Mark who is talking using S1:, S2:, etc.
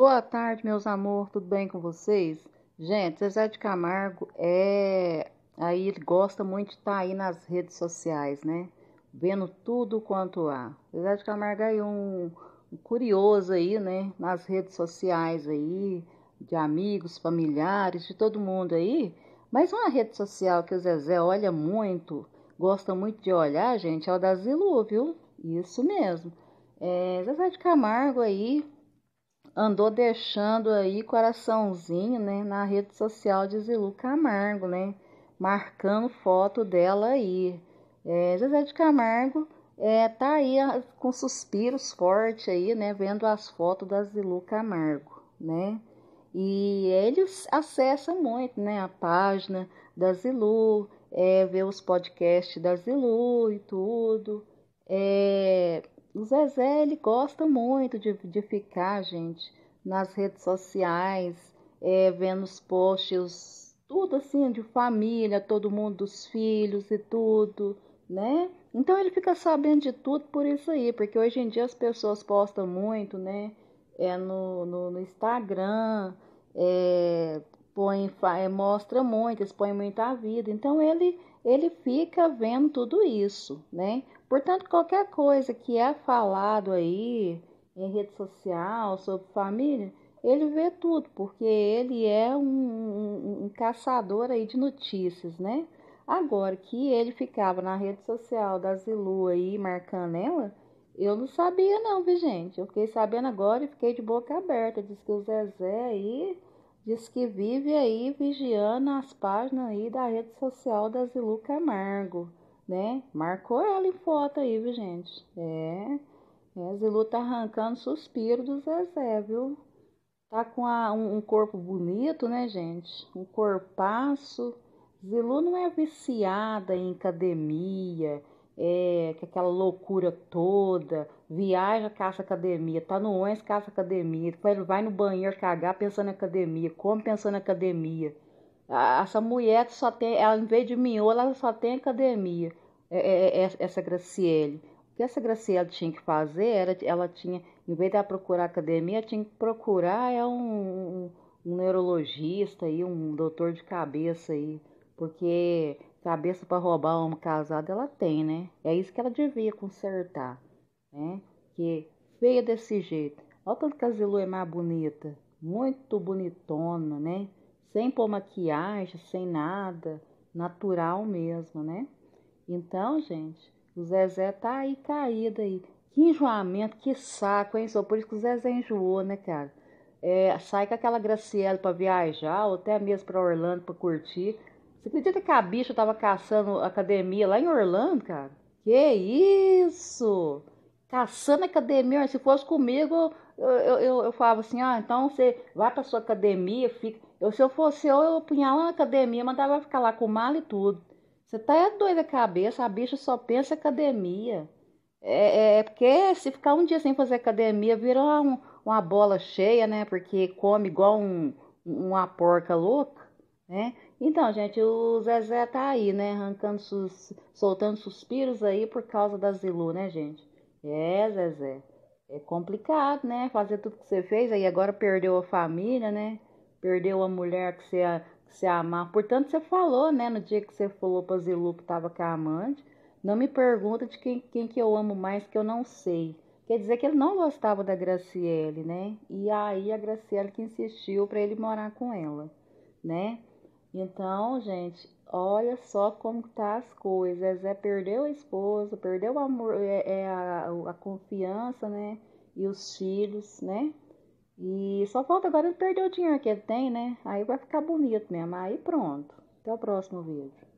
S1: Boa tarde, meus amor, tudo bem com vocês? Gente, Zezé de Camargo é. Aí ele gosta muito de estar tá aí nas redes sociais, né? Vendo tudo quanto há. Zezé de Camargo é um, um curioso aí, né? Nas redes sociais aí, de amigos, familiares, de todo mundo aí. Mas uma rede social que o Zezé olha muito, gosta muito de olhar, gente, é o da Zilu, viu? Isso mesmo. É, Zezé de Camargo aí andou deixando aí coraçãozinho, né, na rede social de Zilu Camargo, né, marcando foto dela aí. É, José de Camargo é, tá aí ah, com suspiros fortes aí, né, vendo as fotos da Zilu Camargo, né, e ele acessa muito, né, a página da Zilu, é, vê os podcasts da Zilu e tudo, é, o Zezé, ele gosta muito de, de ficar, gente, nas redes sociais, é, vendo os posts, tudo assim, de família, todo mundo, dos filhos e tudo, né? Então ele fica sabendo de tudo por isso aí, porque hoje em dia as pessoas postam muito, né? É no, no, no Instagram, é, põe, eh, mostra muito, expõe muito a vida. Então ele ele fica vendo tudo isso, né? Portanto, qualquer coisa que é falado aí em rede social sobre família, ele vê tudo, porque ele é um, um, um caçador aí de notícias, né? Agora que ele ficava na rede social da Zilu aí marcando ela, eu não sabia não, vi gente. Eu fiquei sabendo agora e fiquei de boca aberta. Diz que o Zezé aí Diz que vive aí vigiando as páginas aí da rede social da Zilu Camargo, né? Marcou ela em foto aí, viu, gente? É. é Zilu tá arrancando suspiro do Zezé, viu? Tá com a, um, um corpo bonito, né, gente? Um corpaço. Zilu não é viciada em academia, é, que aquela loucura toda, viaja, caixa academia, tá no ônibus, caixa academia, vai no banheiro cagar pensando na academia, come pensando na academia. essa mulher só tem, ela, em vez de miola, ela só tem academia, é é, é, é, essa Graciele. O que essa Graciele tinha que fazer era, ela tinha, em vez de procurar academia, tinha que procurar é um, um, um neurologista aí, um doutor de cabeça aí, porque cabeça para roubar uma casada ela tem, né? É isso que ela devia consertar, né? Que feia desse jeito. Olha tanto que a Zilu é mais bonita, muito bonitona, né? Sem pôr maquiagem, sem nada, natural mesmo, né? Então, gente, o Zezé tá aí caído aí. Que enjoamento, que saco, hein, só? Por isso que o Zezé enjoou, né, cara? É, sai com aquela Graciela para viajar, ou até mesmo para Orlando para curtir. Você acredita que a bicha tava caçando academia lá em Orlando, cara? Que isso! Caçando academia, se fosse comigo, eu, eu, eu, eu falava assim, ah, então você vai pra sua academia, fica. Eu, se eu fosse eu, eu punhava na academia, mandava ficar lá com mala e tudo. Você tá é doida a cabeça, a bicha só pensa academia. É, é, é porque se ficar um dia sem fazer academia, vira uma, uma bola cheia, né? Porque come igual um, uma porca louca né? Então, gente, o Zezé tá aí, né? Arrancando, sus... soltando suspiros aí por causa da Zilu, né, gente? É, Zezé. É complicado, né? Fazer tudo que você fez aí, agora perdeu a família, né? Perdeu a mulher que você, que você amava. Portanto, você falou, né? No dia que você falou pra Zilu que tava com a amante. Não me pergunta de quem, quem que eu amo mais, que eu não sei. Quer dizer que ele não gostava da Graciele, né? E aí a Graciele que insistiu para ele morar com ela, né? Então, gente, olha só como tá as coisas. É perdeu a esposa, perdeu o amor, é, é a, a, confiança, né? E os filhos, né? E só falta agora perder o dinheiro que ele tem, né? Aí vai ficar bonito mesmo. Aí pronto. Até o próximo vídeo.